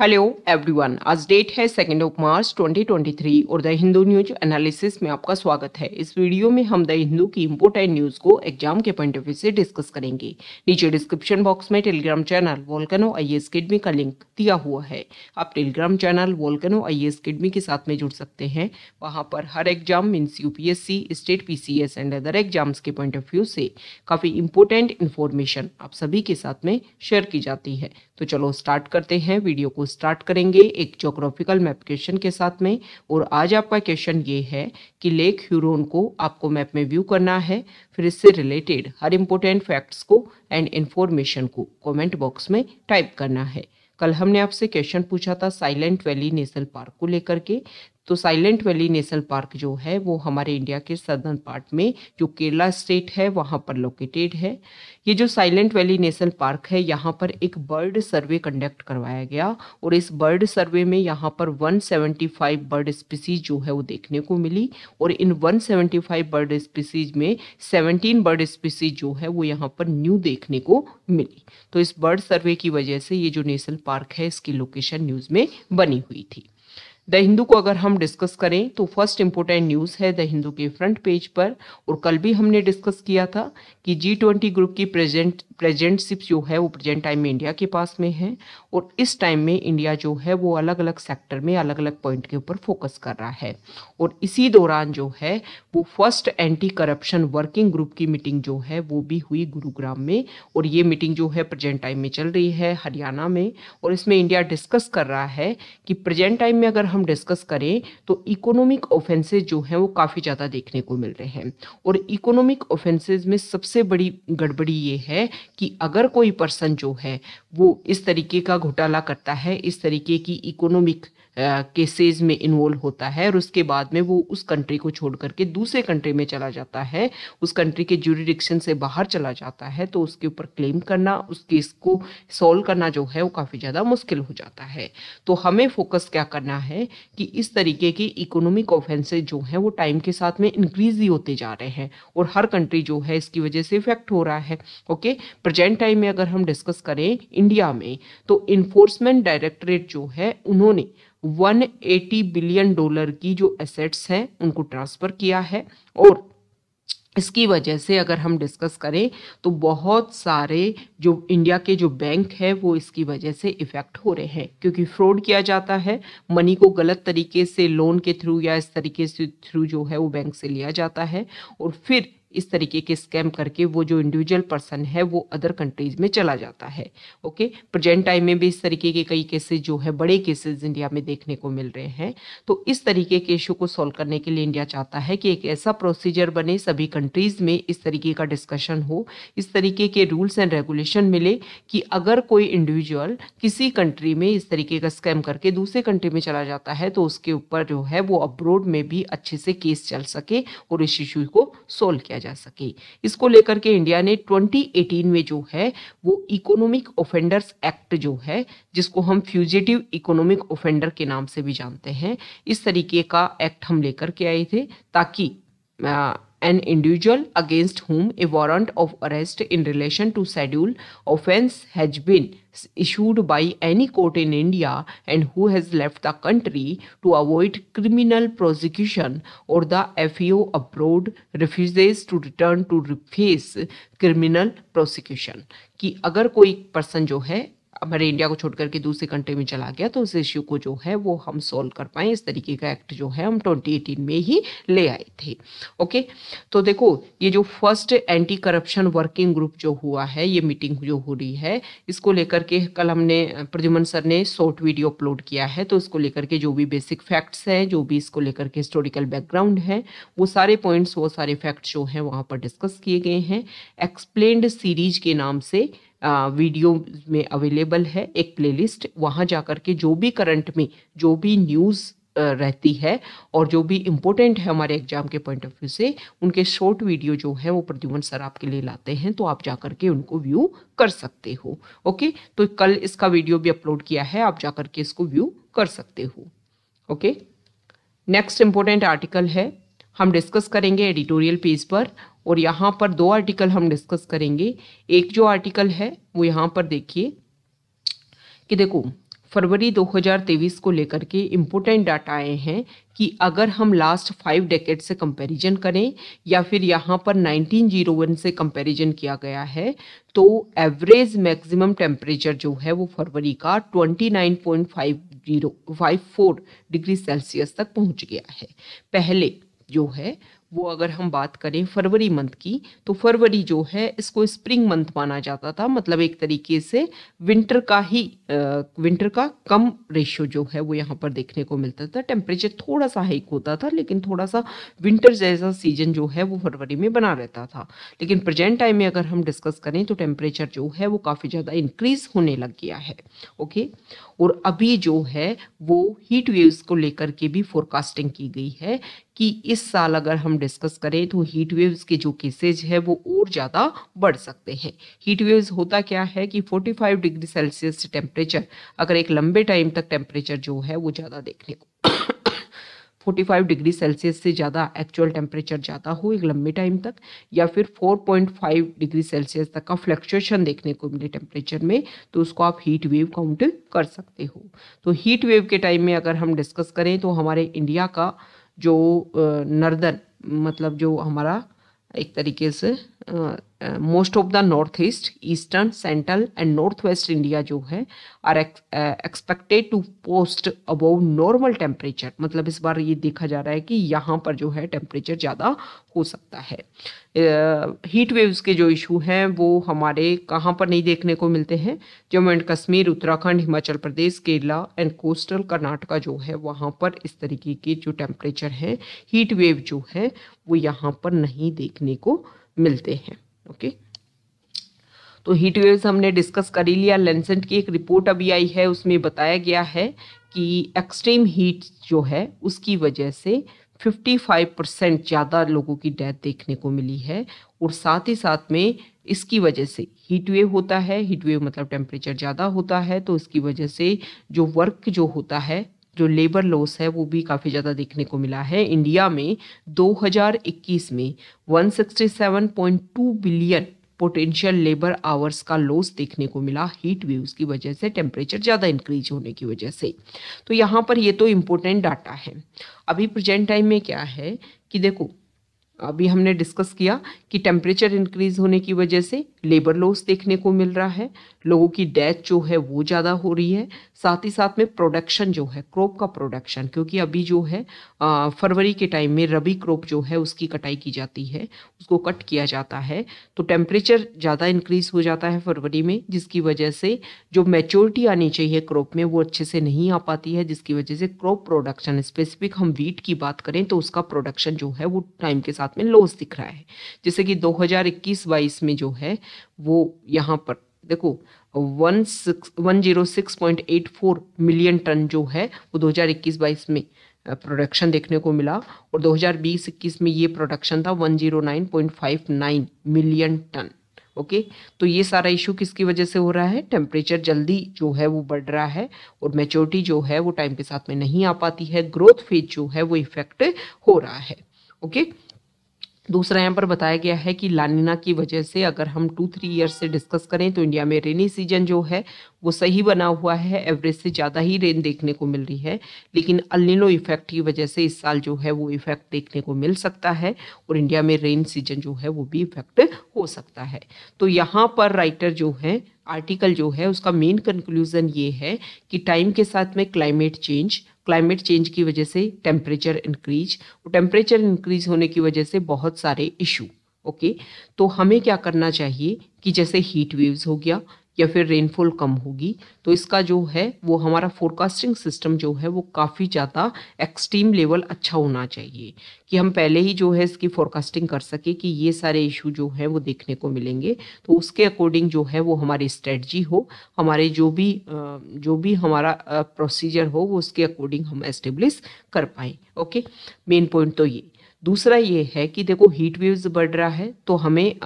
Hello everyone आज date है second of March 2023 और द हिंदू न्यूज एनालिसिस में आपका स्वागत है इस वीडियो में हम द हिंदू की इम्पोर्टेंट न्यूज को एग्जाम के पॉइंट ऑफ व्यू से डिस्कस करेंगे नीचे डिस्क्रिप्शन बॉक्स में Telegram channel volcano I S academy का लिंक दिया हुआ है आप Telegram channel volcano I S academy के साथ में जुड़ सकते हैं वहाँ पर हर exam means U state P C S and other exams के पॉइंट ऑफ व्यू से काफ़ी इंपोर्टेंट इन्फॉर्मेशन आप सभी के साथ में शेयर की जाती है तो चलो स्टार्ट करते हैं वीडियो को स्टार्ट करेंगे एक जोग्राफिकल मैप क्वेश्चन के साथ में और आज आपका क्वेश्चन ये है कि लेक ह्यूरोन को आपको मैप में व्यू करना है फिर इससे रिलेटेड हर इम्पोर्टेंट फैक्ट्स को एंड इन्फॉर्मेशन को कमेंट बॉक्स में टाइप करना है कल हमने आपसे क्वेश्चन पूछा था साइलेंट वैली नेशनल पार्क को लेकर के तो साइलेंट वैली नेशनल पार्क जो है वो हमारे इंडिया के सदर्न पार्ट में जो केरला स्टेट है वहाँ पर लोकेटेड है ये जो साइलेंट वैली नेशनल पार्क है यहाँ पर एक बर्ड सर्वे कंडक्ट करवाया गया और इस बर्ड सर्वे में यहाँ पर 175 बर्ड स्पीसीज जो है वो देखने को मिली और इन 175 बर्ड स्पीसीज में 17 बर्ड स्पीसीज जो है वो यहाँ पर न्यू देखने को मिली तो इस बर्ड सर्वे की वजह से ये जो नेशनल पार्क है इसकी लोकेशन न्यूज़ में बनी हुई थी द हिंदू को अगर हम डिस्कस करें तो फर्स्ट इम्पोर्टेंट न्यूज़ है द हिंदू के फ्रंट पेज पर और कल भी हमने डिस्कस किया था कि जी ट्वेंटी ग्रुप की प्रेजेंट प्रेजेंटशिप जो है वो प्रेजेंट टाइम में इंडिया के पास में है और इस टाइम में इंडिया जो है वो अलग अलग सेक्टर में अलग अलग पॉइंट के ऊपर फोकस कर रहा है और इसी दौरान जो है वो first anti corruption working group की मीटिंग जो है वो भी हुई गुरुग्राम में और ये मीटिंग जो है प्रेजेंट टाइम में चल रही है हरियाणा में और इसमें इंडिया डिस्कस कर रहा है कि प्रेजेंट टाइम में अगर हम डिस्कस करें तो इकोनॉमिक ऑफेंसेज जो हैं वो काफ़ी ज़्यादा देखने को मिल रहे हैं और इकोनॉमिक ऑफेंसेज में सबसे बड़ी गड़बड़ी ये है कि अगर कोई पर्सन जो है वो इस तरीके का घोटाला करता है इस तरीके की इकोनॉमिक केसेस में इन्वॉल्व होता है और उसके बाद में वो उस कंट्री को छोड़ करके दूसरे कंट्री में चला जाता है उस कंट्री के जुडिडिक्शन से बाहर चला जाता है तो उसके ऊपर क्लेम करना उस केस को सॉल्व करना जो है वो काफ़ी ज़्यादा मुश्किल हो जाता है तो हमें फोकस क्या करना है कि इस तरीके के इकोनॉमिक ऑफेंसेज जो हैं वो टाइम के साथ में इंक्रीज ही होते जा रहे हैं और हर कंट्री जो है इसकी वजह से इफेक्ट हो रहा है ओके प्रजेंट टाइम में अगर हम डिस्कस करें इंडिया में तो इन्फोर्समेंट डायरेक्टरेट जो है उन्होंने 180 बिलियन डॉलर की जो एसेट्स हैं उनको ट्रांसफ़र किया है और इसकी वजह से अगर हम डिस्कस करें तो बहुत सारे जो इंडिया के जो बैंक है वो इसकी वजह से इफ़ेक्ट हो रहे हैं क्योंकि फ्रॉड किया जाता है मनी को गलत तरीके से लोन के थ्रू या इस तरीके से थ्रू जो है वो बैंक से लिया जाता है और फिर इस तरीके के स्कैम करके वो जो इंडिविजुअल पर्सन है वो अदर कंट्रीज में चला जाता है ओके प्रेजेंट टाइम में भी इस तरीके के कई केसेज जो है बड़े केसेज इंडिया में देखने को मिल रहे हैं तो इस तरीके के इशू को सॉल्व करने के लिए इंडिया चाहता है कि एक ऐसा प्रोसीजर बने सभी कंट्रीज में इस तरीके का डिस्कशन हो इस तरीके के रूल्स एंड रेगुलेशन मिले कि अगर कोई इंडिविजुअल किसी कंट्री में इस तरीके का स्कैम करके दूसरे कंट्री में चला जाता है तो उसके ऊपर जो है वो अब्रोड में भी अच्छे से केस चल सके और इस इशू को सोल्व किया जाए जा सके इसको लेकर के इंडिया ने 2018 में जो है वो इकोनॉमिक ऑफेंडर्स एक्ट जो है जिसको हम फ्यूजिटिव इकोनॉमिक ऑफेंडर के नाम से भी जानते हैं इस तरीके का एक्ट हम लेकर के आए थे ताकि an individual against whom a warrant of arrest in relation to schedule offence has been issued by any court in India and who has left the country to avoid criminal prosecution or the FEO abroad refuses to return to face criminal prosecution कि अगर कोई person जो है हमारे India को छोड़कर के दूसरे कंट्री में चला गया तो उस इश्यू को जो है वो हम सोल्व कर पाए इस तरीके का एक्ट जो है हम 2018 में ही ले आए थे ओके तो देखो ये जो first anti corruption working group जो हुआ है ये मीटिंग जो हो रही है इसको लेकर के कल हमने प्रद्युमन सर ने शॉर्ट वीडियो अपलोड किया है तो इसको लेकर के जो भी बेसिक फैक्ट्स हैं जो भी इसको लेकर के हिस्टोरिकल बैकग्राउंड है वो सारे पॉइंट्स वो सारे फैक्ट्स जो हैं वहाँ पर डिस्कस किए गए हैं एक्सप्लेन सीरीज के नाम से वीडियो में अवेलेबल है एक प्लेलिस्ट वहाँ जा के जो भी करंट में जो भी न्यूज़ रहती है और जो भी इम्पोर्टेंट है हमारे एग्जाम के पॉइंट ऑफ व्यू से उनके शॉर्ट वीडियो जो है वो प्रद्युमन सर आपके लिए लाते हैं तो आप जा करके उनको व्यू कर सकते हो ओके तो कल इसका वीडियो भी अपलोड किया है आप जाकर के इसको व्यू कर सकते हो ओके नेक्स्ट इम्पोर्टेंट आर्टिकल है हम डिस्कस करेंगे एडिटोरियल पेज पर और यहाँ पर दो आर्टिकल हम डिस्कस करेंगे एक जो आर्टिकल है वो यहाँ पर देखिए कि देखो फरवरी 2023 को लेकर के इम्पोर्टेंट डाटा आए हैं कि अगर हम लास्ट फाइव डेकेट से कंपैरिजन करें या फिर यहाँ पर 1901 से कंपैरिजन किया गया है तो एवरेज मैक्सिमम टेम्परेचर जो है वो फरवरी का 29.50 डिग्री सेल्सियस तक पहुँच गया है पहले जो है वो अगर हम बात करें फरवरी मंथ की तो फरवरी जो है इसको स्प्रिंग मंथ माना जाता था मतलब एक तरीके से विंटर का ही विंटर का कम रेशियो जो है वो यहाँ पर देखने को मिलता था टेम्परेचर थोड़ा सा हाइक होता था लेकिन थोड़ा सा विंटर जैसा सीजन जो है वो फरवरी में बना रहता था लेकिन प्रेजेंट टाइम में अगर हम डिस्कस करें तो टेम्परेचर जो है वो काफ़ी ज़्यादा इंक्रीज होने लग गया है ओके और अभी जो है वो हीट वेव्स को लेकर के भी फोरकास्टिंग की गई है कि इस साल अगर हम डिस्कस करें तो हीट वेव्स के जो केसेज है वो और ज़्यादा बढ़ सकते हैं हीट वेव्स होता क्या है कि 45 डिग्री सेल्सियस टेम्परेचर अगर एक लंबे टाइम तक टेम्परेचर जो है वो ज़्यादा देखने को 45 डिग्री सेल्सियस से ज़्यादा एक्चुअल टेम्परेचर ज़्यादा हो एक लंबे टाइम तक या फिर 4.5 डिग्री सेल्सियस तक का फ्लक्चुएशन देखने को मिले टेम्परेचर में तो उसको आप हीट वेव काउंट कर सकते हो तो हीट वेव के टाइम में अगर हम डिस्कस करें तो हमारे इंडिया का जो नर्दन मतलब जो हमारा एक तरीके से most of the north east eastern central and north west India जो है are expected to post above normal temperature मतलब इस बार ये देखा जा रहा है कि यहाँ पर जो है टेम्परेचर ज़्यादा हो सकता है हीट uh, वेव्स के जो इशू हैं वो हमारे कहाँ पर नहीं देखने को मिलते हैं Jammu and Kashmir Uttarakhand Himachal Pradesh Kerala and coastal Karnataka जो है वहाँ पर इस तरीके के जो टेम्परेचर हैं हीट वेव जो है वो यहाँ पर नहीं देखने को मिलते हैं ओके तो हीट वेव्स हमने डिस्कस कर ही लिया लेंसेंट की एक रिपोर्ट अभी आई है उसमें बताया गया है कि एक्सट्रीम हीट जो है उसकी वजह से 55 परसेंट ज़्यादा लोगों की डेथ देखने को मिली है और साथ ही साथ में इसकी वजह से हीट वेव होता है हीट वेव मतलब टेम्परेचर ज़्यादा होता है तो इसकी वजह से जो वर्क जो होता है जो लेबर लॉस है वो भी काफ़ी ज़्यादा देखने को मिला है इंडिया में 2021 में 167.2 बिलियन पोटेंशियल लेबर आवर्स का लॉस देखने को मिला हीट वेव्स की वजह से टेम्परेचर ज़्यादा इंक्रीज होने की वजह से तो यहाँ पर ये तो इम्पोर्टेंट डाटा है अभी प्रेजेंट टाइम में क्या है कि देखो अभी हमने डिस्कस किया कि टेम्परेचर इंक्रीज होने की वजह से लेबर लॉस देखने को मिल रहा है लोगों की डेथ जो है वो ज़्यादा हो रही है साथ ही साथ में प्रोडक्शन जो है क्रॉप का प्रोडक्शन क्योंकि अभी जो है फरवरी के टाइम में रबी क्रॉप जो है उसकी कटाई की जाती है उसको कट किया जाता है तो टेम्परेचर ज़्यादा इंक्रीज हो जाता है फरवरी में जिसकी वजह से जो मेच्योरिटी आनी चाहिए क्रॉप में वो अच्छे से नहीं आ पाती है जिसकी वजह से क्रॉप प्रोडक्शन स्पेसिफिक हम वीट की बात करें तो उसका प्रोडक्शन जो है वो टाइम के साथ में लॉस दिख रहा है जैसे कि दो हज़ार में जो है वो यहाँ पर देखो one six one zero six point eight four million tonne जो है वो दो हज़ार इक्कीस बाईस में प्रोडक्शन देखने को मिला और दो हजार बीस इक्कीस में ये प्रोडक्शन था one zero nine point five nine million tonne okay तो ये सारा इशू किसकी वजह से हो रहा है टेम्परेचर जल्दी जो है वो बढ़ रहा है और मेच्योरिटी जो है वो टाइम के साथ में नहीं आ पाती है ग्रोथ फेज जो है वो इफेक्ट हो रहा है ओके okay? दूसरा यहाँ पर बताया गया है कि लानिना की वजह से अगर हम टू थ्री ईयर से डिस्कस करें तो इंडिया में रेनी सीजन जो है वो सही बना हुआ है एवरेज से ज़्यादा ही रेन देखने को मिल रही है लेकिन अलिनो इफेक्ट की वजह से इस साल जो है वो इफेक्ट देखने को मिल सकता है और इंडिया में रेन सीजन जो है वो भी इफेक्ट हो सकता है तो यहाँ पर राइटर जो है आर्टिकल जो है उसका मेन कंक्लूज़न ये है कि टाइम के साथ में क्लाइमेट चेंज क्लाइमेट चेंज की वजह से टेम्परेचर इंक्रीज और टेम्परेचर इंक्रीज होने की वजह से बहुत सारे इशू ओके okay? तो हमें क्या करना चाहिए कि जैसे हीट वेव्स हो गया या फिर रेनफॉल कम होगी तो इसका जो है वो हमारा फोरकास्टिंग सिस्टम जो है वो काफ़ी ज़्यादा एक्सट्रीम लेवल अच्छा होना चाहिए कि हम पहले ही जो है इसकी फोरकास्टिंग कर सके कि ये सारे इशू जो है वो देखने को मिलेंगे तो उसके अकॉर्डिंग जो है वो हमारी स्ट्रेटजी हो हमारे जो भी जो भी हमारा प्रोसीजर हो वो उसके अकॉर्डिंग हम एस्टेब्लिश कर पाएँ ओके मेन पॉइंट तो ये दूसरा ये है कि देखो हीट वेव्स बढ़ रहा है तो हमें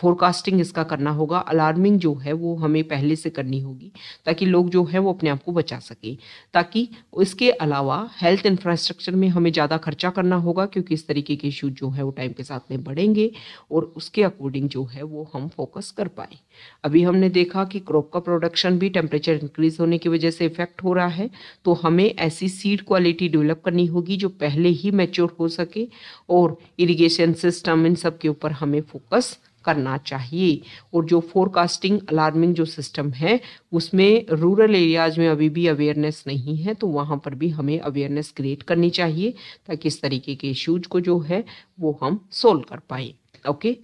फोरकास्टिंग इसका करना होगा अलार्मिंग जो है वो हमें पहले से करनी होगी ताकि लोग जो है वो अपने आप को बचा सकें ताकि इसके अलावा हेल्थ इंफ्रास्ट्रक्चर में हमें ज़्यादा खर्चा करना होगा क्योंकि इस तरीके के इशू जो है वो टाइम के साथ में बढ़ेंगे और उसके अकॉर्डिंग जो है वो हम फोकस कर पाए अभी हमने देखा कि क्रॉप का प्रोडक्शन भी टेम्परेचर इंक्रीज होने की वजह से इफेक्ट हो रहा है तो हमें ऐसी सीड क्वालिटी डेवलप करनी होगी जो पहले ही मेच्योर हो सके और इरिगेशन सिस्टम इन सब के ऊपर हमें फोकस करना चाहिए और जो फोरकास्टिंग अलार्मिंग जो सिस्टम है उसमें रूरल एरियाज में अभी भी अवेयरनेस नहीं है तो वहाँ पर भी हमें अवेयरनेस क्रिएट करनी चाहिए ताकि इस तरीके के इश्यूज को जो है वो हम सोल्व कर पाए ओके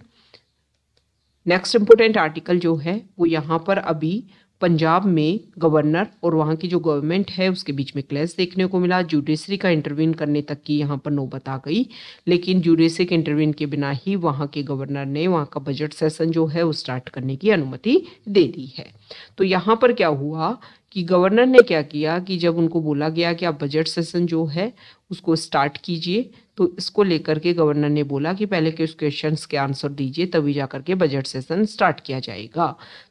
नेक्स्ट इम्पोर्टेंट आर्टिकल जो है वो यहाँ पर अभी पंजाब में गवर्नर और वहाँ की जो गवर्नमेंट है उसके बीच में क्लैश देखने को मिला जुडिशरी का इंटरवीन करने तक की यहाँ पर नौबत आ गई लेकिन जुडिशरी के इंटरवीन के बिना ही वहाँ के गवर्नर ने वहाँ का बजट सेशन जो है वो स्टार्ट करने की अनुमति दे दी है तो यहाँ पर क्या हुआ कि गवर्नर ने क्या किया कि जब उनको बोला गया कि आप बजट सेशन जो है उसको स्टार्ट कीजिए तो इसको लेकर के गवर्नर ने बोला कि पहले के उस क्वेश्चन के आंसर दीजिए तभी जा करके बजट सेशन स्टार्ट किया जाएगा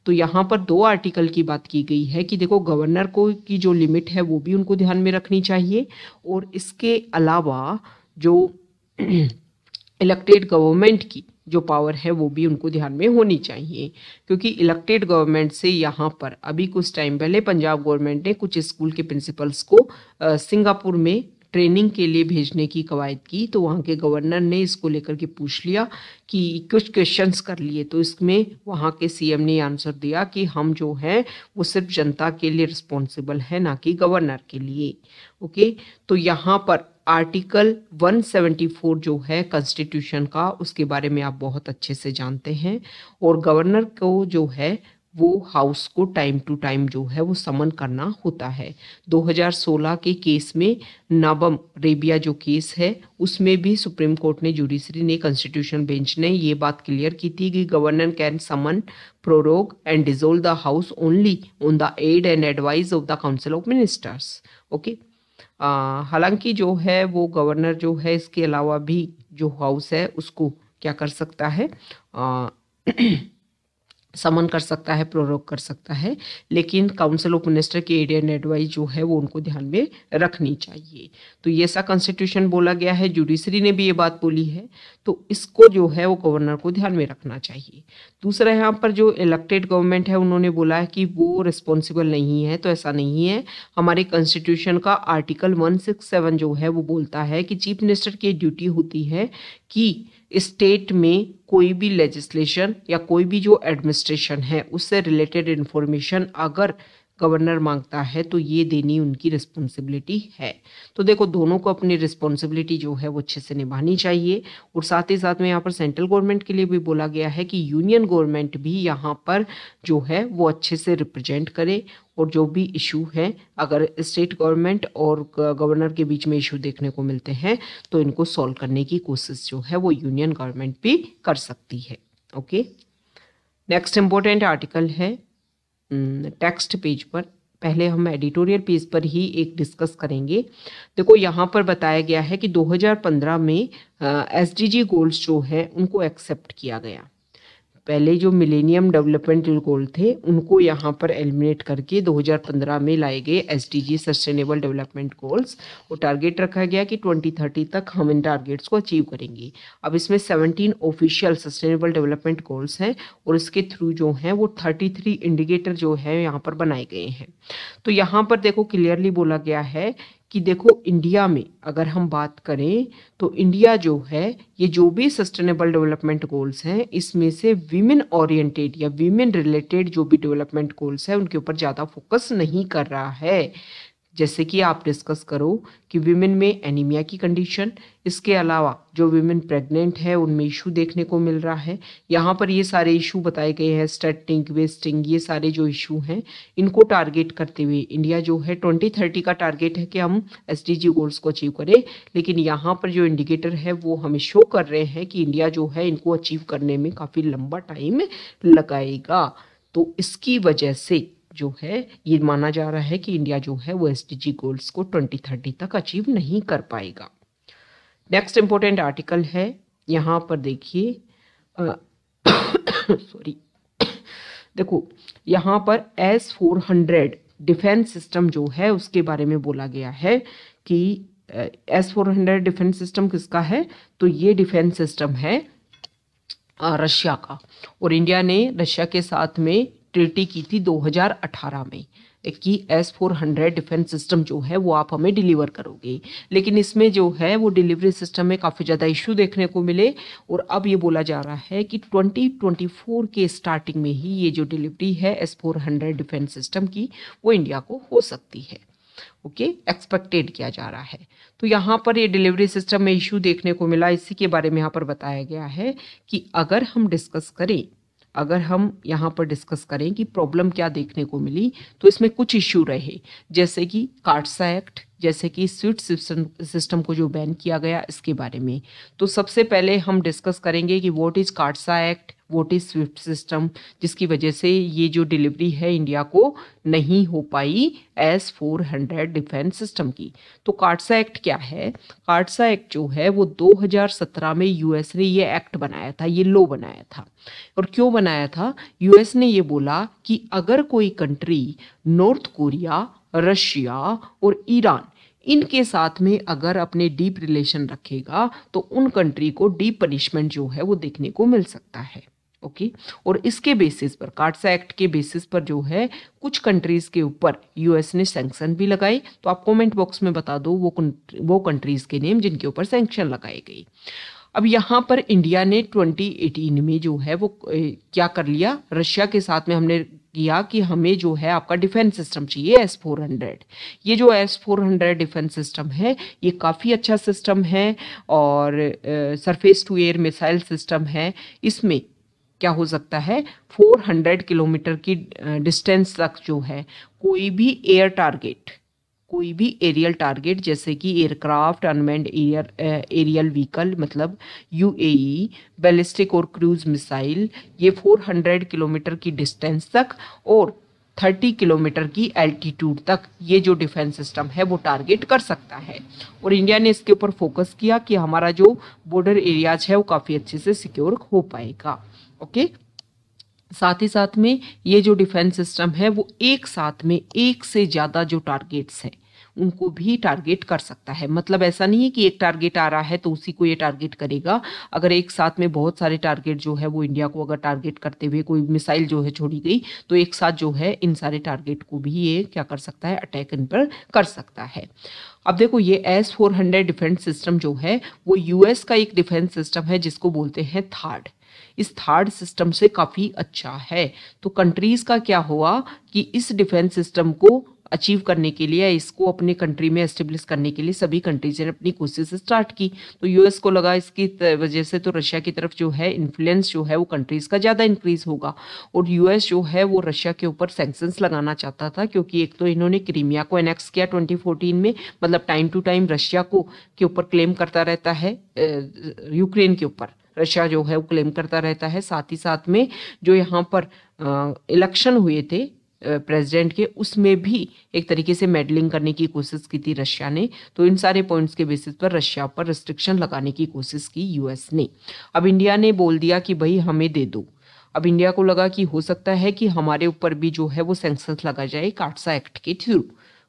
तो यहाँ पर दो आर्टिकल की बात की गई है कि देखो गवर्नर को की जो लिमिट है वो भी उनको ध्यान में रखनी चाहिए और इसके अलावा जो इलेक्टेड गवर्नमेंट की जो पावर है वो भी उनको ध्यान में होनी चाहिए क्योंकि इलेक्टेड गवर्नमेंट से यहाँ पर अभी कुछ टाइम पहले पंजाब गवर्नमेंट ने कुछ स्कूल के प्रिंसिपल्स को सिंगापुर में ट्रेनिंग के लिए भेजने की कवायद की तो वहाँ के गवर्नर ने इसको लेकर के पूछ लिया कि कुछ क्वेश्चंस कर लिए तो इसमें वहाँ के सीएम ने आंसर दिया कि हम जो हैं वो सिर्फ जनता के लिए रिस्पॉन्सिबल है ना कि गवर्नर के लिए ओके तो यहाँ पर आर्टिकल 174 जो है कॉन्स्टिट्यूशन का उसके बारे में आप बहुत अच्छे से जानते हैं और गवर्नर को जो है वो हाउस को टाइम टू टाइम जो है वो समन करना होता है 2016 के केस में नवम रेबिया जो केस है उसमें भी सुप्रीम कोर्ट ने जुडिशरी ने कॉन्स्टिट्यूशन बेंच ने ये बात क्लियर की थी कि governor can summon prorogue and dissolve the house only on the aid and advise of the council of ministers okay हालांकि जो है वो गवर्नर जो है इसके अलावा भी जो हाउस है उसको क्या कर सकता है आ, समन कर सकता है प्रोरोग कर सकता है लेकिन काउंसिल ऑफ मिनिस्टर की एडियन एडवाइस जो है वो उनको ध्यान में रखनी चाहिए तो ये सा कॉन्स्टिट्यूशन बोला गया है जुडिशरी ने भी ये बात बोली है तो इसको जो है वो गवर्नर को ध्यान में रखना चाहिए दूसरा यहाँ पर जो इलेक्टेड गवर्नमेंट है उन्होंने बोला है कि वो रिस्पॉन्सिबल नहीं है तो ऐसा नहीं है हमारे कॉन्स्टिट्यूशन का आर्टिकल वन जो है वो बोलता है कि चीफ मिनिस्टर की ड्यूटी होती है कि स्टेट में कोई भी लेजिस्लेशन या कोई भी जो एडमिनिस्ट्रेशन है उससे रिलेटेड इन्फॉर्मेशन अगर गवर्नर मांगता है तो ये देनी उनकी रिस्पॉन्सिबिलिटी है तो देखो दोनों को अपनी रिस्पॉन्सिबिलिटी जो है वो अच्छे से निभानी चाहिए और साथ ही साथ में यहाँ पर सेंट्रल गवर्नमेंट के लिए भी बोला गया है कि यूनियन गवर्नमेंट भी यहाँ पर जो है वो अच्छे से रिप्रेजेंट करे और जो भी इशू है अगर स्टेट गवर्नमेंट और गवर्नर के बीच में इशू देखने को मिलते हैं तो इनको सॉल्व करने की कोशिश जो है वो यूनियन गवर्नमेंट भी कर सकती है ओके नेक्स्ट इम्पोर्टेंट आर्टिकल है टेक्स्ट हम्म, पेज पर पहले हम एडिटोरियल पेज पर ही एक डिस्कस करेंगे देखो यहाँ पर बताया गया है कि 2015 में एस डी जी गोल्स जो है उनको एक्सेप्ट किया गया पहले जो मिलेनियम डेवलपमेंट गोल थे उनको यहाँ पर एलिमिनेट करके 2015 में लाए गए S D sustainable development goals वो टारगेट रखा गया कि 2030 तक हम इन टारगेट्स को अचीव करेंगे अब इसमें 17 ऑफिशियल सस्टेनेबल डेवलपमेंट गोल्स हैं और इसके थ्रू जो हैं वो 33 इंडिकेटर जो है यहाँ पर बनाए गए हैं तो यहाँ पर देखो क्लियरली बोला गया है कि देखो इंडिया में अगर हम बात करें तो इंडिया जो है ये जो भी सस्टेनेबल डेवलपमेंट गोल्स हैं इसमें से वीमेन ओरिएंटेड या वीमेन रिलेटेड जो भी डेवलपमेंट गोल्स हैं उनके ऊपर ज़्यादा फोकस नहीं कर रहा है जैसे कि आप डिस्कस करो कि वीमेन में एनीमिया की कंडीशन इसके अलावा जो वीमेन प्रेग्नेंट है उनमें इशू देखने को मिल रहा है यहाँ पर ये सारे इशू बताए गए हैं स्टटिंग वेस्टिंग ये सारे जो इशू हैं इनको टारगेट करते हुए इंडिया जो है ट्वेंटी थर्टी का टारगेट है कि हम एस गोल्स को अचीव करें लेकिन यहाँ पर जो इंडिकेटर है वो हमें शो कर रहे हैं कि इंडिया जो है इनको अचीव करने में काफ़ी लंबा टाइम लगाएगा तो इसकी वजह से जो है ये माना जा रहा है कि इंडिया जो है वो एस गोल्स को 2030 तक अचीव नहीं कर पाएगा नेक्स्ट इम्पोर्टेंट आर्टिकल है यहाँ पर देखिए सॉरी देखो यहाँ पर S four hundred defence system जो है उसके बारे में बोला गया है कि S four hundred defence system किसका है तो ये डिफेंस सिस्टम है रशिया का और इंडिया ने रशिया के साथ में ट्रिटी की थी 2018 में कि S four hundred defence system जो है वो आप हमें डिलीवर करोगे लेकिन इसमें जो है वो डिलीवरी सिस्टम में काफ़ी ज़्यादा इश्यू देखने को मिले और अब ये बोला जा रहा है कि 2024 के स्टार्टिंग में ही ये जो डिलीवरी है S four hundred defence system की वो इंडिया को हो सकती है ओके okay? एक्सपेक्टेड किया जा रहा है तो यहाँ पर ये डिलीवरी सिस्टम में इशू देखने को मिला इसी के बारे में यहाँ पर बताया गया है कि अगर हम डिस्कस करें अगर हम यहाँ पर डिस्कस करें कि प्रॉब्लम क्या देखने को मिली तो इसमें कुछ इश्यू रहे जैसे कि कार्डसा एक्ट जैसे कि स्वीट सिस्टम सिस्टम को जो बैन किया गया इसके बारे में तो सबसे पहले हम डिस्कस करेंगे कि what is CAATSA act what is SWIFT system जिसकी वजह से ये जो डिलीवरी है इंडिया को नहीं हो पाई S four hundred defence system की तो काटसा एक्ट क्या है काटसा एक्ट जो है वो 2017 में यूएस ने ये एक्ट बनाया था ये लो बनाया था और क्यों बनाया था यूएस ने ये बोला कि अगर कोई कंट्री नॉर्थ कोरिया रशिया और ईरान इनके साथ में अगर अपने डीप रिलेशन रखेगा तो उन कंट्री को डीप पनिशमेंट जो है वो देखने को मिल सकता है ओके और इसके बेसिस पर कार्ड्स एक्ट के बेसिस पर जो है कुछ कंट्रीज़ के ऊपर यूएस ने सेंक्शन भी लगाई तो आप कमेंट बॉक्स में बता दो वो वो कंट्रीज़ के नेम जिनके ऊपर सेंक्शन लगाई गई अब यहाँ पर इंडिया ने 2018 में जो है वो क्या कर लिया रशिया के साथ में हमने किया कि हमें जो है आपका डिफेंस सिस्टम चाहिए एस फोर हंड्रेड ये जो S four hundred defence system है ये काफ़ी अच्छा सिस्टम है और surface to air missile system है इसमें क्या हो सकता है 400 किलोमीटर की डिस्टेंस तक जो है कोई भी एयर टारगेट कोई भी एरियल टारगेट जैसे कि aircraft unmanned air aerial vehicle मतलब यूएई बैलिस्टिक e, और क्रूज मिसाइल ये 400 किलोमीटर की डिस्टेंस तक और 30 किलोमीटर की एल्टीट्यूड तक ये जो डिफेंस सिस्टम है वो टारगेट कर सकता है और इंडिया ने इसके ऊपर फोकस किया कि हमारा जो बॉर्डर एरियाज है वो काफ़ी अच्छे से सिक्योर हो पाएगा ओके साथ ही साथ में ये जो डिफेंस सिस्टम है वो एक साथ में एक से ज़्यादा जो टारगेट्स हैं उनको भी टारगेट कर सकता है मतलब ऐसा नहीं है कि एक टारगेट आ रहा है तो उसी को ये टारगेट करेगा अगर एक साथ में बहुत सारे टारगेट जो है वो इंडिया को अगर टारगेट करते हुए कोई मिसाइल जो है छोड़ी गई तो एक साथ जो है इन सारे टारगेट को भी ये क्या कर सकता है अटैक इन पर कर सकता है अब देखो ये S four hundred defence system जो है वो यूएस का एक डिफेंस सिस्टम है जिसको बोलते हैं थार्ड इस थर्ड सिस्टम से काफ़ी अच्छा है तो कंट्रीज का क्या हुआ कि इस डिफेंस सिस्टम को अचीव करने के लिए इसको अपने कंट्री में एस्टेब्लिश करने के लिए सभी कंट्रीज ने अपनी कोशिश स्टार्ट की तो यूएस को लगा इसकी वजह से तो रशिया की तरफ जो है इन्फ्लुएंस जो है वो कंट्रीज का ज़्यादा इंक्रीज होगा और यूएस जो है वो रशिया के ऊपर सेंक्शंस लगाना चाहता था क्योंकि एक तो इन्होंने क्रीमिया को एनेक्स किया ट्वेंटी में मतलब टाइम टू टाइम रशिया को के ऊपर क्लेम करता रहता है यूक्रेन के ऊपर रशिया जो है वो क्लेम करता रहता है साथ ही साथ में जो यहाँ पर इलेक्शन हुए थे प्रेसिडेंट के उसमें भी एक तरीके से मेडलिंग करने की कोशिश की थी रशिया ने तो इन सारे पॉइंट्स के बेसिस पर रशिया पर रिस्ट्रिक्शन लगाने की कोशिश की यूएस ने अब इंडिया ने बोल दिया कि भाई हमें दे दो अब इंडिया को लगा कि हो सकता है कि हमारे ऊपर भी जो है वो सेंक्शंस लगा जाए काटसा एक्ट के थ्रू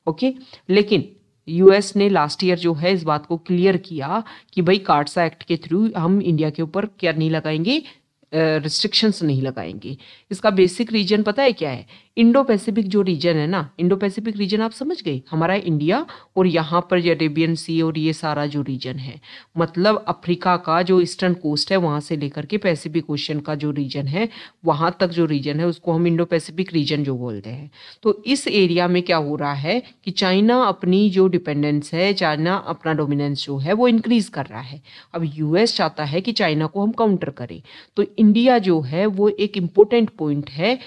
ओके लेकिन यूएस ने लास्ट ईयर जो है इस बात को क्लियर किया कि भाई कार्डसा एक्ट के थ्रू हम इंडिया के ऊपर क्या नहीं लगाएंगे रिस्ट्रिक्शंस नहीं लगाएंगे इसका बेसिक रीजन पता है क्या है इंडो पैसिफिक जो रीजन है ना इंडो पैसिफिक रीजन आप समझ गए हमारा इंडिया और यहाँ पर अरेबियन सी और ये सारा जो रीजन है मतलब अफ्रीका का जो ईस्टर्न कोस्ट है वहाँ से लेकर के पैसिफिक ओशन का जो रीजन है वहाँ तक जो रीजन है उसको हम इंडो पैसिफिक रीजन जो बोलते हैं तो इस एरिया में क्या हो रहा है कि चाइना अपनी जो डिपेंडेंस है चाइना अपना डोमिनेंस जो है वो इंक्रीज कर रहा है अब यूएस चाहता है कि चाइना को हम काउंटर करें तो इंडिया जो है वो एक इम्पोर्टेंट पॉइंट है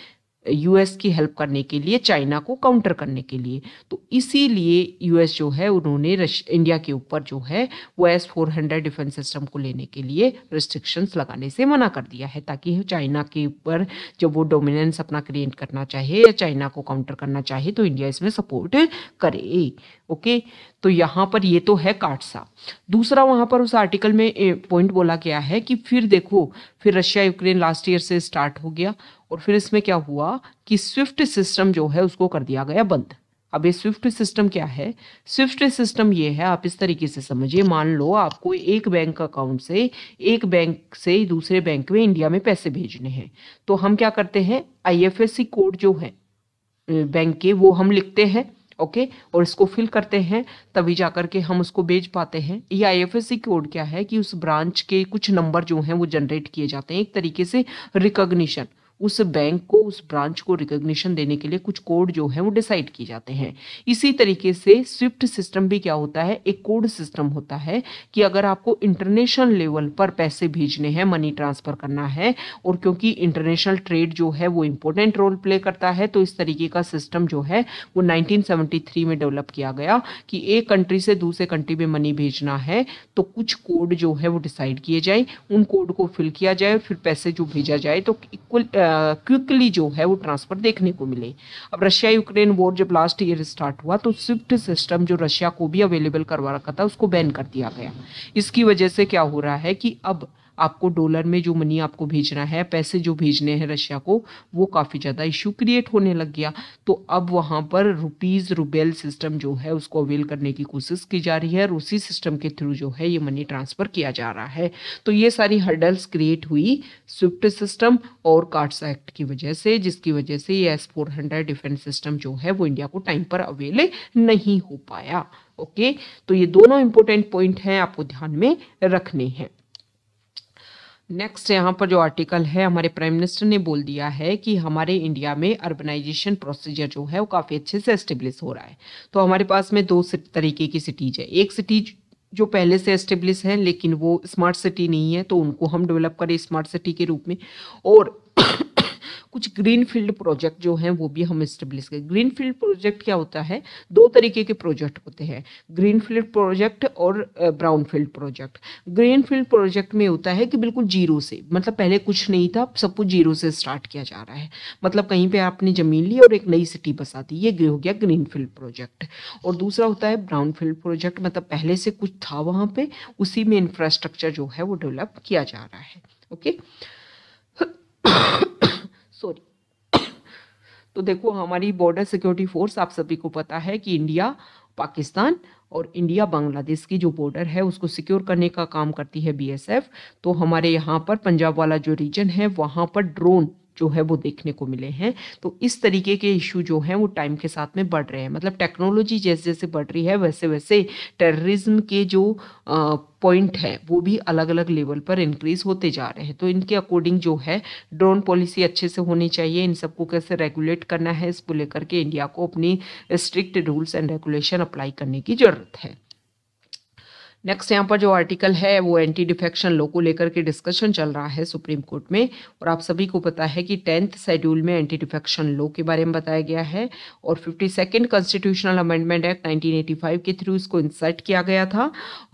यूएस की हेल्प करने के लिए चाइना को काउंटर करने के लिए तो इसीलिए यूएस जो है उन्होंने इंडिया के ऊपर जो है वो S four hundred defence system को लेने के लिए रिस्ट्रिक्शंस लगाने से मना कर दिया है ताकि चाइना के ऊपर जब वो डोमिनेंस अपना क्रिएट करना चाहे या चाइना को काउंटर करना चाहे तो इंडिया इसमें सपोर्ट करे ओके तो यहाँ पर ये तो है काटसा दूसरा वहाँ पर उस आर्टिकल में पॉइंट बोला गया है कि फिर देखो फिर रशिया यूक्रेन लास्ट ईयर से स्टार्ट हो गया और फिर इसमें क्या हुआ कि स्विफ्ट सिस्टम जो है उसको कर दिया गया बंद अब ये स्विफ्ट सिस्टम क्या है स्विफ्ट सिस्टम ये है आप इस तरीके से समझिए मान लो आपको एक बैंक अकाउंट से एक बैंक से दूसरे बैंक में इंडिया में पैसे भेजने हैं तो हम क्या करते हैं आईएफएससी कोड जो है बैंक के वो हम लिखते हैं ओके और इसको फिल करते हैं तभी जा करके हम उसको भेज पाते हैं ये I F S C code क्या है कि उस ब्रांच के कुछ नंबर जो हैं वो जनरेट किए जाते हैं एक तरीके से रिकॉग्निशन उस बैंक को उस ब्रांच को रिकग्निशन देने के लिए कुछ कोड जो है वो डिसाइड किए जाते हैं इसी तरीके से स्विफ्ट सिस्टम भी क्या होता है एक कोड सिस्टम होता है कि अगर आपको इंटरनेशनल लेवल पर पैसे भेजने हैं मनी ट्रांसफ़र करना है और क्योंकि इंटरनेशनल ट्रेड जो है वो इम्पोर्टेंट रोल प्ले करता है तो इस तरीके का सिस्टम जो है वो नाइनटीन में डेवलप किया गया कि एक कंट्री से दूसरे कंट्री में मनी भेजना है तो कुछ कोड जो है वो डिसाइड किए जाए उन कोड को फिल किया जाए फिर पैसे जो भेजा जाए तो इक्वल क्विकली जो है वो ट्रांसफर देखने को मिले अब रशिया यूक्रेन वॉर जब लास्ट ईयर स्टार्ट हुआ तो स्विफ्ट सिस्टम जो रशिया को भी अवेलेबल करवा रखा था उसको बैन कर दिया गया इसकी वजह से क्या हो रहा है कि अब आपको डॉलर में जो मनी आपको भेजना है पैसे जो भेजने हैं रशिया को वो काफ़ी ज़्यादा इशू क्रिएट होने लग गया तो अब वहाँ पर रुपीज़ रुबेल सिस्टम जो है उसको अवेल करने की कोशिश की जा रही है और उसी सिस्टम के थ्रू जो है ये मनी ट्रांसफ़र किया जा रहा है तो ये सारी हर्डल्स क्रिएट हुई स्विफ्ट सिस्टम और कार्ड्स एक्ट की वजह से जिसकी वजह से ये S four hundred defence system जो है वो इंडिया को टाइम पर अवेल नहीं हो पाया ओके तो ये दोनों इंपॉर्टेंट पॉइंट हैं आपको ध्यान में रखने हैं नेक्स्ट यहाँ पर जो आर्टिकल है हमारे प्राइम मिनिस्टर ने बोल दिया है कि हमारे इंडिया में अर्बनाइजेशन प्रोसीजर जो है वो काफ़ी अच्छे से एस्टेब्लिश हो रहा है तो हमारे पास में दो तरीके की सिटीज़ है एक सिटी जो पहले से एस्टेब्लिश है लेकिन वो स्मार्ट सिटी नहीं है तो उनको हम डेवलप करें स्मार्ट सिटी के रूप में और कुछ ग्रीन फील्ड प्रोजेक्ट जो हैं वो भी हम इस्टेब्लिश करें ग्रीन फील्ड प्रोजेक्ट क्या होता है दो तरीके के प्रोजेक्ट होते हैं ग्रीन फील्ड प्रोजेक्ट और brown field project green field project में होता है कि बिल्कुल जीरो से मतलब पहले कुछ नहीं था सब कुछ जीरो से स्टार्ट किया जा रहा है मतलब कहीं पर आपने ज़मीन ली और एक नई सिटी बसा दी ये हो गया ग्रीन फील्ड प्रोजेक्ट और दूसरा होता है ब्राउन फील्ड प्रोजेक्ट मतलब पहले से कुछ था वहाँ पर उसी में इंफ्रास्ट्रक्चर जो है वो डेवलप किया जा रहा है ओके okay? सॉरी तो देखो हमारी बॉर्डर सिक्योरिटी फोर्स आप सभी को पता है कि इंडिया पाकिस्तान और इंडिया बांग्लादेश की जो बॉर्डर है उसको सिक्योर करने का काम करती है बीएसएफ तो हमारे यहाँ पर पंजाब वाला जो रीजन है वहाँ पर ड्रोन जो है वो देखने को मिले हैं तो इस तरीके के इशू जो हैं वो टाइम के साथ में बढ़ रहे हैं मतलब टेक्नोलॉजी जैसे जैसे बढ़ रही है वैसे वैसे टेररिज्म के जो पॉइंट है वो भी अलग अलग लेवल पर इंक्रीज होते जा रहे हैं तो इनके अकॉर्डिंग जो है ड्रोन पॉलिसी अच्छे से होनी चाहिए इन सबको कैसे रेगुलेट करना है इसको लेकर के इंडिया को अपनी strict rules and regulation apply करने की ज़रूरत है नेक्स्ट यहाँ पर जो आर्टिकल है वो एंटी डिफेक्शन लॉ को लेकर के डिस्कशन चल रहा है सुप्रीम कोर्ट में और आप सभी को पता है कि टेंथ शेड्यूल में एंटी डिफेक्शन लॉ के बारे में बताया गया है और fifty second constitutional amendment act 1985 के थ्रू इसको इंसर्ट किया गया था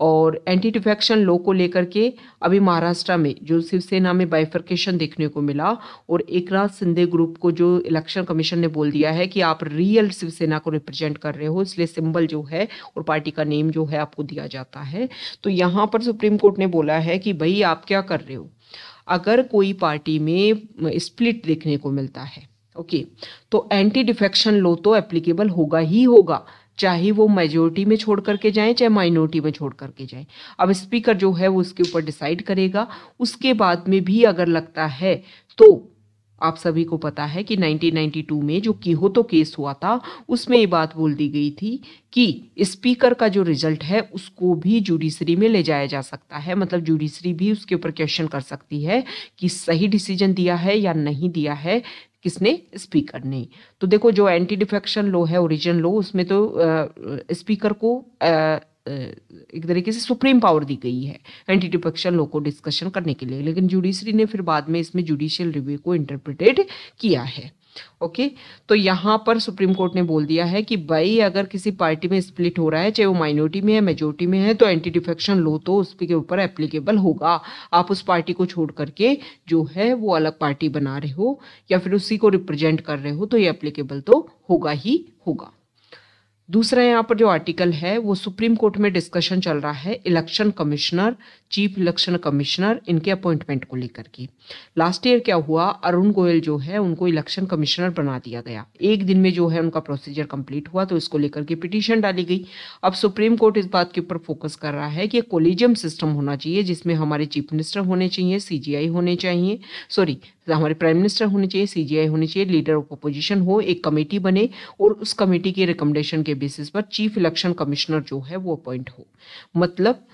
और एंटी डिफेक्शन लॉ को लेकर के अभी महाराष्ट्र में जो शिवसेना में बाइफर्केशन देखने को मिला और एक राज सिंधे ग्रुप को जो इलेक्शन कमीशन ने बोल दिया है कि आप रियल शिवसेना को रिप्रेजेंट कर रहे हो इसलिए सिम्बल जो है और पार्टी का नेम जो है आपको दिया जाता है तो यहाँ पर सुप्रीम कोर्ट ने बोला है कि भाई आप क्या कर रहे हो अगर कोई पार्टी में स्प्लिट देखने को मिलता है ओके तो एंटी डिफेक्शन लॉ तो एप्लीकेबल होगा ही होगा चाहे वो मेजोरिटी में छोड़ करके जाए चाहे माइनॉरिटी में छोड़ करके जाए अब स्पीकर जो है वो उसके ऊपर डिसाइड करेगा उसके बाद में भी अगर लगता है तो आप सभी को पता है कि 1992 में जो किहोतो केस हुआ था उसमें ये बात बोल दी गई थी कि स्पीकर का जो रिजल्ट है उसको भी जुडिशरी में ले जाया जा सकता है मतलब जुडिशरी भी उसके ऊपर क्वेश्चन कर सकती है कि सही डिसीजन दिया है या नहीं दिया है किसने स्पीकर ने तो देखो जो एंटी डिफेक्शन लो है ओरिजिनल लो उसमें तो स्पीकर को आ, एक तरीके से सुप्रीम पावर दी गई है एंटी डिफेक्शन लॉ को डिस्कशन करने के लिए लेकिन जुडिशरी ने फिर बाद में इसमें जुडिशियल रिव्यू को इंटरप्रिटेट किया है ओके okay? तो यहाँ पर सुप्रीम कोर्ट ने बोल दिया है कि भाई अगर किसी पार्टी में स्प्लिट हो रहा है चाहे वो माइनॉरिटी में है मेजोरिटी में है तो एंटी डिफेक्शन लो तो उसके ऊपर एप्लीकेबल होगा आप उस पार्टी को छोड़ करके जो है वो अलग पार्टी बना रहे हो या फिर उसी को रिप्रेजेंट कर रहे हो तो ये एप्लीकेबल तो होगा ही होगा दूसरा यहाँ पर जो आर्टिकल है वो सुप्रीम कोर्ट में डिस्कशन चल रहा है election commissioner chief election commissioner इनके अपॉइंटमेंट को लेकर के लास्ट ईयर क्या हुआ अरुण गोयल जो है उनको इलेक्शन कमिश्नर बना दिया गया एक दिन में जो है उनका प्रोसीजर कंप्लीट हुआ तो इसको लेकर के पिटिशन डाली गई अब सुप्रीम कोर्ट इस बात के ऊपर फोकस कर रहा है कि कोलिजियम सिस्टम होना चाहिए जिसमें हमारे चीफ मिनिस्टर होने चाहिए सी होने चाहिए सॉरी हमारे प्राइम मिनिस्टर होने चाहिए सी होने चाहिए लीडर ऑफ अपोजिशन हो एक कमेटी बने और उस कमेटी के रिकमेंडेशन के बेसिस पर चीफ इलेक्शन कमिश्नर जो है वो अपॉइंट हो मतलब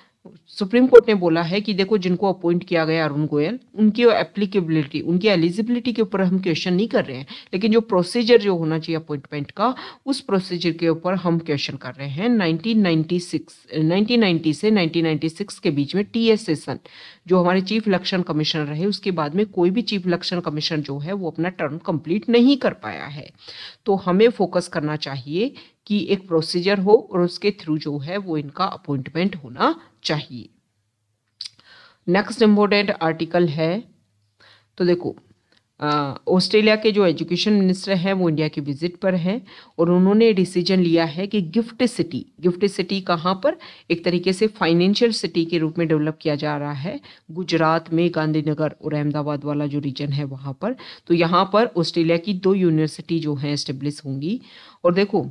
सुप्रीम कोर्ट ने बोला है कि देखो जिनको अपॉइंट किया गया अरुण गोयल उनकी एप्लीकेबिलिटी उनकी एलिजिबिलिटी के ऊपर हम क्वेश्चन नहीं कर रहे हैं लेकिन जो प्रोसीजर जो होना चाहिए अपॉइंटमेंट का उस प्रोसीजर के ऊपर हम क्वेश्चन कर रहे हैं 1996 1990 से 1996 के बीच में टी एस सेशन जो हमारे चीफ इलेक्शन कमिश्नर रहे उसके बाद में कोई भी चीफ इलेक्शन कमीशन जो है वो अपना टर्म कंप्लीट नहीं कर पाया है तो हमें फोकस करना चाहिए की एक प्रोसीजर हो और उसके थ्रू जो है वो इनका अपॉइंटमेंट होना चाहिए नेक्स्ट इम्पोर्टेंट आर्टिकल है तो देखो ऑस्ट्रेलिया के जो एजुकेशन मिनिस्टर हैं वो इंडिया के विजिट पर हैं और उन्होंने डिसीजन लिया है कि गिफ्ट सिटी गिफ्ट सिटी कहाँ पर एक तरीके से फाइनेंशियल सिटी के रूप में डेवलप किया जा रहा है गुजरात में गांधीनगर और अहमदाबाद वाला जो रीजन है वहाँ पर तो यहाँ पर ऑस्ट्रेलिया की दो यूनिवर्सिटी जो हैं इस्टेब्लिश होंगी और देखो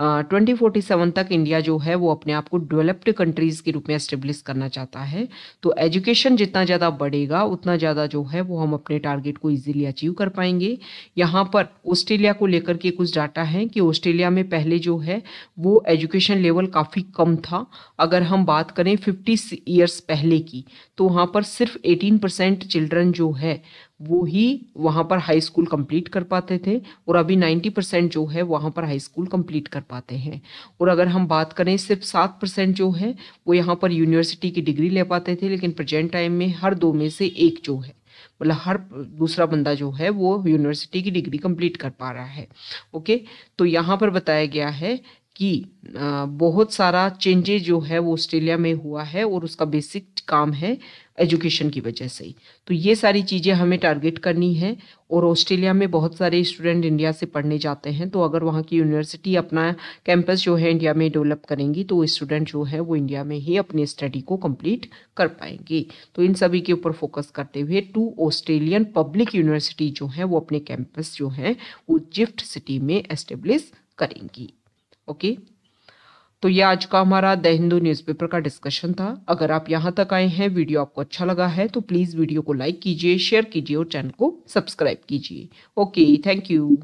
ट्वेंटी फोर्टी सेवन तक इंडिया जो है वो अपने आप को डेवलप्ड कंट्रीज़ के रूप में एस्टेब्लिश करना चाहता है तो एजुकेशन जितना ज़्यादा बढ़ेगा उतना ज़्यादा जो है वो हम अपने टारगेट को ईजिली अचीव कर पाएंगे यहाँ पर ऑस्ट्रेलिया को लेकर के कुछ डाटा है कि ऑस्ट्रेलिया में पहले जो है वो एजुकेशन लेवल काफ़ी कम था अगर हम बात करें फिफ्टी ईयर्स पहले की तो वहाँ पर सिर्फ एटीन परसेंट चिल्ड्रन जो है वो ही वहाँ पर हाई स्कूल कंप्लीट कर पाते थे और अभी 90 परसेंट जो है वहाँ पर हाई स्कूल कंप्लीट कर पाते हैं और अगर हम बात करें सिर्फ सात परसेंट जो है वो यहाँ पर यूनिवर्सिटी की डिग्री ले पाते थे लेकिन प्रजेंट टाइम में हर दो में से एक जो है मतलब हर दूसरा बंदा जो है वो यूनिवर्सिटी की डिग्री कंप्लीट कर पा रहा है ओके तो यहाँ पर बताया गया है कि बहुत सारा चेंजेज जो है वो ऑस्ट्रेलिया में हुआ है और उसका बेसिक काम है एजुकेशन की वजह से ही तो ये सारी चीज़ें हमें टारगेट करनी है और ऑस्ट्रेलिया में बहुत सारे स्टूडेंट इंडिया से पढ़ने जाते हैं तो अगर वहाँ की यूनिवर्सिटी अपना कैंपस जो है इंडिया में डेवलप करेंगी तो स्टूडेंट जो है वो इंडिया में ही अपनी स्टडी को कंप्लीट कर पाएंगे तो इन सभी के ऊपर फोकस करते हुए टू ऑस्ट्रेलियन पब्लिक यूनिवर्सिटी जो है वो अपने कैंपस जो हैं वो जिफ्ट सिटी में एस्टेब्लिश करेंगी ओके तो ये आज का हमारा द हिंदू न्यूज़पेपर का डिस्कशन था अगर आप यहाँ तक आए हैं वीडियो आपको अच्छा लगा है तो प्लीज़ वीडियो को लाइक कीजिए शेयर कीजिए और चैनल को सब्सक्राइब कीजिए ओके थैंक यू